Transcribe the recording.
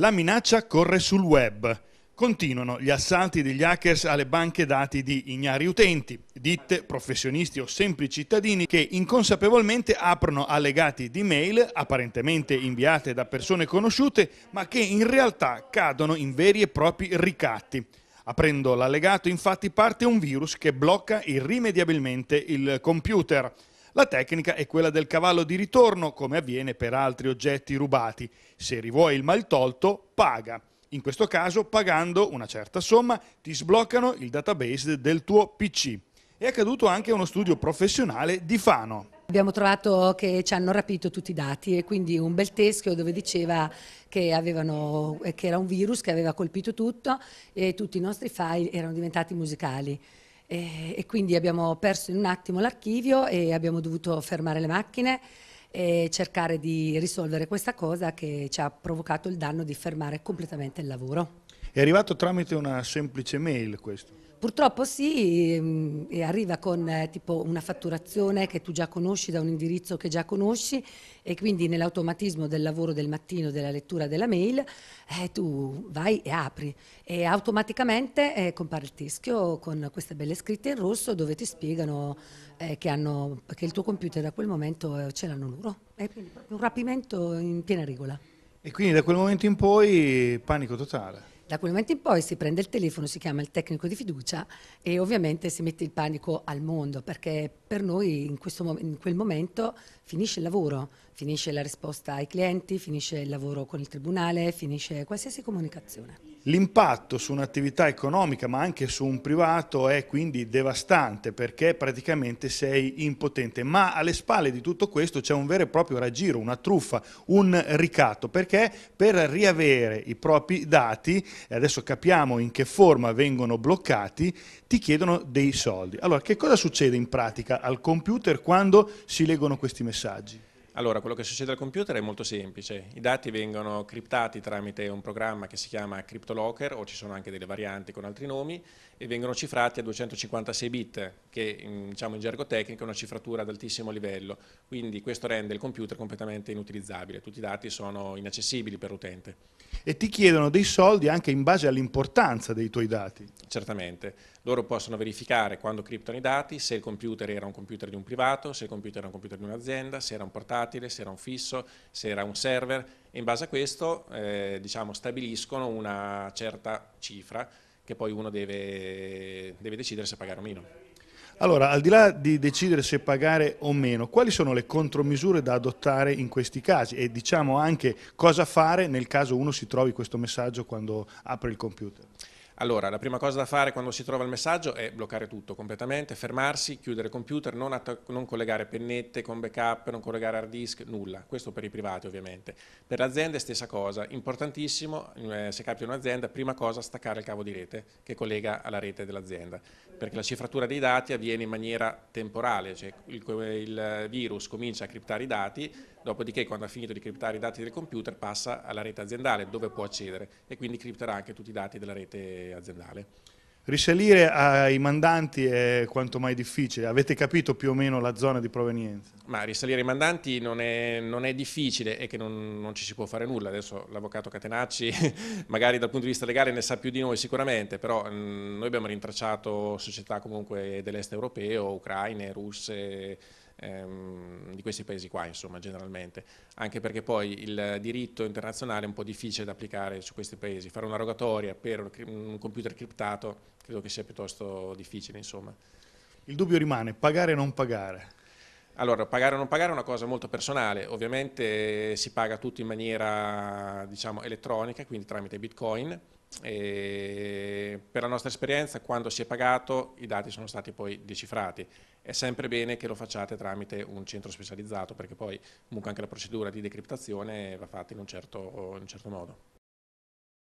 La minaccia corre sul web. Continuano gli assalti degli hackers alle banche dati di ignari utenti, ditte, professionisti o semplici cittadini che inconsapevolmente aprono allegati di mail apparentemente inviate da persone conosciute ma che in realtà cadono in veri e propri ricatti. Aprendo l'allegato infatti parte un virus che blocca irrimediabilmente il computer. La tecnica è quella del cavallo di ritorno, come avviene per altri oggetti rubati. Se rivuoi il mal tolto, paga. In questo caso, pagando una certa somma, ti sbloccano il database del tuo PC. È accaduto anche a uno studio professionale di Fano. Abbiamo trovato che ci hanno rapito tutti i dati e quindi un bel teschio dove diceva che, avevano, che era un virus che aveva colpito tutto e tutti i nostri file erano diventati musicali e, eh, e quindi abbiamo perso in un attimo l'archivio e abbiamo dovuto fermare le macchine e cercare di risolvere questa cosa che ci ha provocato il danno di fermare completamente il lavoro. È arrivato tramite una semplice mail questo? Purtroppo sì, ehm, e arriva con eh, tipo una fatturazione che tu già conosci da un indirizzo che già conosci e quindi nell'automatismo del lavoro del mattino, della lettura della mail, eh, tu vai e apri e automaticamente eh, compare il teschio con queste belle scritte in rosso dove ti spiegano eh, che, hanno, che, il tuo computer da quel momento eh, ce l'hanno loro. È un rapimento in piena regola. E quindi da quel momento in poi panico totale. Da quel momento in poi si prende il telefono, si chiama il tecnico di fiducia e ovviamente si mette il panico al mondo perché per noi in, questo, in quel momento finisce il lavoro, finisce la risposta ai clienti, finisce il lavoro con il tribunale, finisce qualsiasi comunicazione. L'impatto su un'attività economica ma anche su un privato è quindi devastante perché praticamente sei impotente, ma alle spalle di tutto questo c'è un vero e proprio raggiro, una truffa, un ricatto, perché per riavere i propri dati, e adesso capiamo in che forma vengono bloccati, ti chiedono dei soldi. Allora che cosa succede in pratica al computer quando si leggono questi messaggi? Allora, quello che succede al computer è molto semplice, i dati vengono criptati tramite un programma che si chiama CryptoLocker o ci sono anche delle varianti con altri nomi e vengono cifrati a 256 bit che diciamo in gergo tecnico è una cifratura ad altissimo livello, quindi questo rende il computer completamente inutilizzabile, tutti i dati sono inaccessibili per l'utente. E ti chiedono dei soldi anche in base all'importanza dei tuoi dati. Certamente, loro possono verificare quando criptano i dati, se il computer era un computer di un privato, se il computer era un computer di un'azienda, se era un portatile, se era un fisso, se era un server e in base a questo eh, diciamo, stabiliscono una certa cifra che poi uno deve, deve decidere se pagare o meno. Allora, al di là di decidere se pagare o meno, quali sono le contromisure da adottare in questi casi e diciamo anche cosa fare nel caso uno si trovi questo messaggio quando apre il computer? Allora, la prima cosa da fare quando si trova il messaggio è bloccare tutto completamente, fermarsi, chiudere il computer, non, non collegare pennette con backup, non collegare hard disk, nulla. Questo per i privati ovviamente. Per le aziende stessa cosa, importantissimo, eh, se capita un'azienda, prima cosa staccare il cavo di rete che collega alla rete dell'azienda, perché la cifratura dei dati avviene in maniera temporale, cioè il, il virus comincia a criptare i dati, dopodiché quando ha finito di criptare i dati del computer passa alla rete aziendale dove può accedere e quindi cripterà anche tutti i dati della rete aziendale aziendale. Risalire ai mandanti è quanto mai difficile, avete capito più o meno la zona di provenienza? Ma risalire ai mandanti non è, non è difficile e che non, non, ci si può fare nulla, adesso l'avvocato Catenacci magari dal punto di vista legale ne sa più di noi sicuramente, però mm, noi abbiamo rintracciato società comunque dell'est europeo, ucraine, russe, ehm, di questi paesi qua, insomma, generalmente, anche perché poi il diritto internazionale è un po' difficile da applicare su questi paesi, fare una rogatoria per un computer criptato credo che sia piuttosto difficile, insomma. Il dubbio rimane, pagare o non pagare? Allora, pagare o non pagare è una cosa molto personale, ovviamente si paga tutto in maniera diciamo, elettronica, quindi tramite bitcoin, e per la nostra esperienza, quando si è pagato, i dati sono stati poi decifrati. È sempre bene che lo facciate tramite un centro specializzato, perché poi comunque anche la procedura di decriptazione va fatta in un certo, in un certo modo.